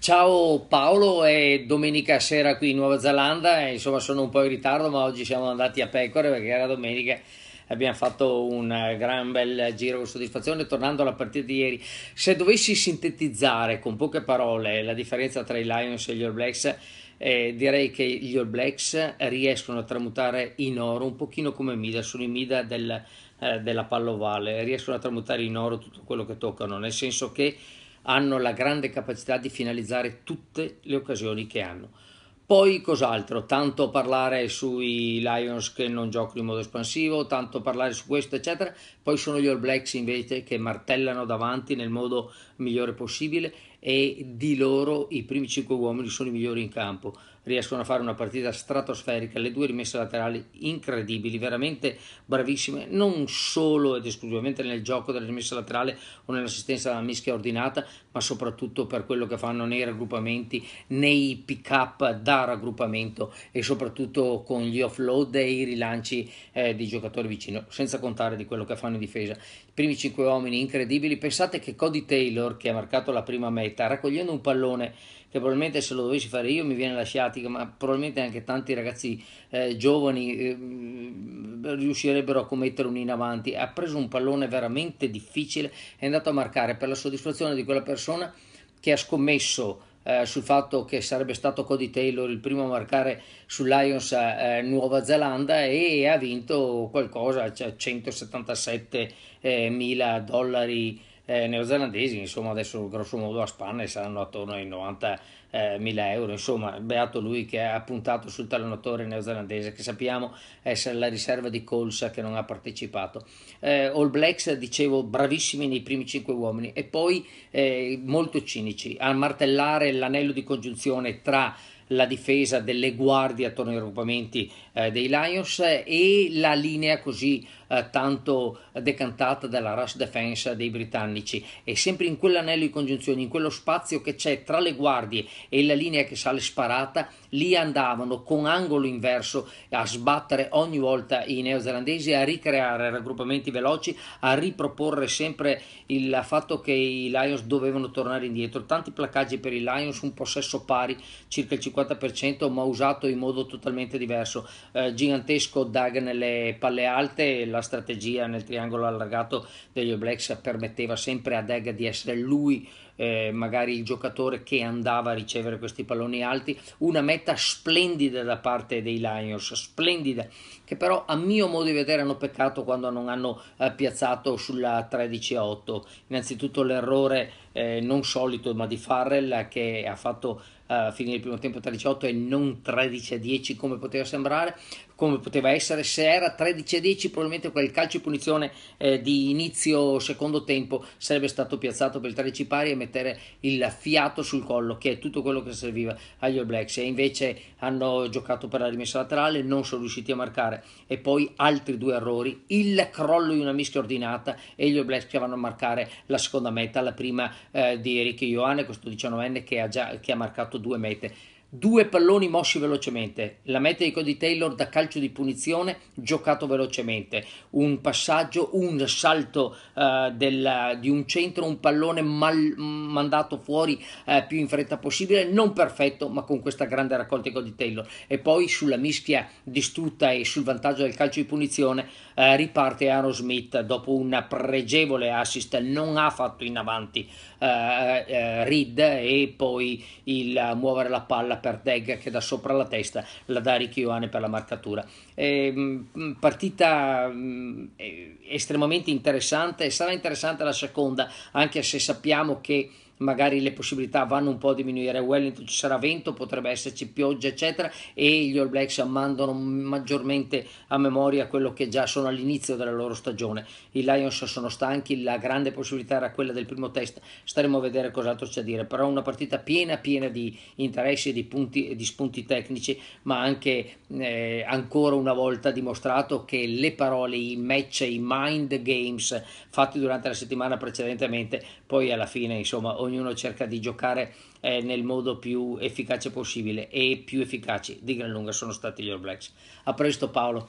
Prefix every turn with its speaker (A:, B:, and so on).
A: Ciao Paolo, è domenica sera qui in Nuova Zelanda, eh, insomma sono un po' in ritardo ma oggi siamo andati a Pecore perché era domenica, abbiamo fatto un eh, gran bel giro con soddisfazione tornando alla partita di ieri. Se dovessi sintetizzare con poche parole la differenza tra i Lions e gli All Blacks, eh, direi che gli All Blacks riescono a tramutare in oro un pochino come Mida, sono i Mida del, eh, della pallovale, riescono a tramutare in oro tutto quello che toccano, nel senso che hanno la grande capacità di finalizzare tutte le occasioni che hanno. Poi cos'altro? Tanto parlare sui Lions che non giocano in modo espansivo, tanto parlare su questo, eccetera. Poi sono gli All Blacks invece che martellano davanti nel modo migliore possibile e di loro i primi 5 uomini sono i migliori in campo. Riescono a fare una partita stratosferica, le due rimesse laterali incredibili, veramente bravissime, non solo ed esclusivamente nel gioco della rimessa laterale o nell'assistenza alla mischia ordinata, ma soprattutto per quello che fanno nei raggruppamenti, nei pick up da raggruppamento e soprattutto con gli offload e i rilanci eh, di giocatori vicino, senza contare di quello che fanno in difesa primi cinque uomini incredibili. Pensate che Cody Taylor, che ha marcato la prima meta, raccogliendo un pallone che probabilmente se lo dovessi fare io mi viene la sciatica, ma probabilmente anche tanti ragazzi eh, giovani eh, riuscirebbero a commettere un in avanti. Ha preso un pallone veramente difficile, è andato a marcare per la soddisfazione di quella persona che ha scommesso eh, sul fatto che sarebbe stato Cody Taylor il primo a marcare su Lions eh, Nuova Zelanda e ha vinto qualcosa, cioè 177 eh, mila dollari eh, neozelandesi, insomma adesso grosso modo a spanne saranno attorno ai 90 eh, mila euro, insomma beato lui che ha puntato sul talonatore neozelandese che sappiamo essere la riserva di Colsa che non ha partecipato. Eh, All Blacks dicevo bravissimi nei primi cinque uomini e poi eh, molto cinici a martellare l'anello di congiunzione tra la difesa delle guardie attorno ai raggruppamenti eh, dei Lions e la linea così eh, tanto decantata dalla rush defense dei britannici e sempre in quell'anello di congiunzione, in quello spazio che c'è tra le guardie e la linea che sale sparata, lì andavano con angolo inverso a sbattere ogni volta i neozelandesi, a ricreare raggruppamenti veloci, a riproporre sempre il fatto che i Lions dovevano tornare indietro. Tanti placcaggi per i Lions, un possesso pari circa il 50%. 50% ma usato in modo totalmente diverso. Eh, gigantesco Dag nelle palle alte, la strategia nel triangolo allargato degli All Blacks permetteva sempre a Dag di essere lui eh, magari il giocatore che andava a ricevere questi palloni alti, una meta splendida da parte dei Lions, splendida, che però a mio modo di vedere hanno peccato quando non hanno eh, piazzato sulla 13 8. Innanzitutto l'errore eh, non solito ma di Farrell che ha fatto a eh, finire il primo tempo 13-8 e non 13-10 come poteva sembrare, come poteva essere, se era 13-10 probabilmente quel calcio di punizione eh, di inizio secondo tempo sarebbe stato piazzato per il 13 pari e mettere il fiato sul collo, che è tutto quello che serviva agli All Blacks e invece hanno giocato per la rimessa laterale, non sono riusciti a marcare e poi altri due errori, il crollo di una mischia ordinata e gli All Blacks che vanno a marcare la seconda meta, la prima eh, di Eric Ioane, questo 19enne che ha, già, che ha marcato due mete Due palloni mossi velocemente, la metrica ecco di Taylor da calcio di punizione giocato velocemente, un passaggio, un salto eh, del, di un centro, un pallone mal, mandato fuori eh, più in fretta possibile, non perfetto ma con questa grande raccolta ecco di Taylor. E poi sulla mischia distrutta e sul vantaggio del calcio di punizione eh, riparte Aaron Smith dopo un pregevole assist, non ha fatto in avanti eh, eh, Reed e poi il eh, muovere la palla per Deg che da sopra la testa la dà Ricky Ioane per la marcatura. Eh, partita eh, estremamente interessante, sarà interessante la seconda anche se sappiamo che magari le possibilità vanno un po' a diminuire. Wellington ci sarà vento, potrebbe esserci pioggia, eccetera. E gli All Blacks mandano maggiormente a memoria quello che già sono all'inizio della loro stagione. I Lions sono stanchi, la grande possibilità era quella del primo test. Staremo a vedere cos'altro c'è a dire. Però una partita piena, piena di interessi e di, punti, e di spunti tecnici, ma anche eh, ancora una volta dimostrato che le parole, i match, i mind games fatti durante la settimana precedentemente, poi alla fine, insomma, ognuno cerca di giocare eh, nel modo più efficace possibile e più efficaci di gran lunga sono stati gli All Blacks. A presto Paolo.